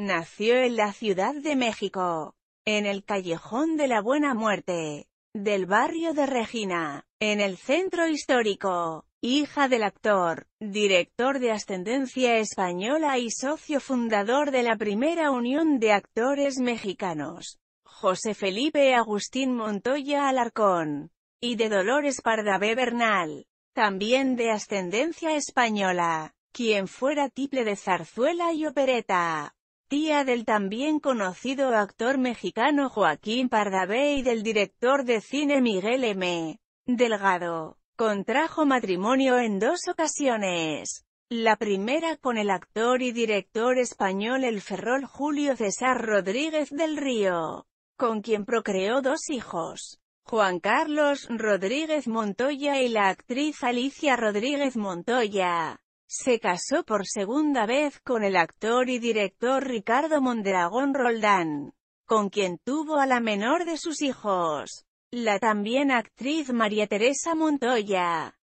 Nació en la Ciudad de México, en el Callejón de la Buena Muerte, del barrio de Regina, en el centro histórico. Hija del actor, director de ascendencia española y socio fundador de la primera Unión de Actores Mexicanos, José Felipe Agustín Montoya Alarcón, y de Dolores Pardavé Bernal, también de ascendencia española, quien fuera tiple de zarzuela y opereta tía del también conocido actor mexicano Joaquín Pardavé y del director de cine Miguel M. Delgado. Contrajo matrimonio en dos ocasiones. La primera con el actor y director español El Ferrol Julio César Rodríguez del Río, con quien procreó dos hijos, Juan Carlos Rodríguez Montoya y la actriz Alicia Rodríguez Montoya. Se casó por segunda vez con el actor y director Ricardo Mondragón Roldán, con quien tuvo a la menor de sus hijos, la también actriz María Teresa Montoya.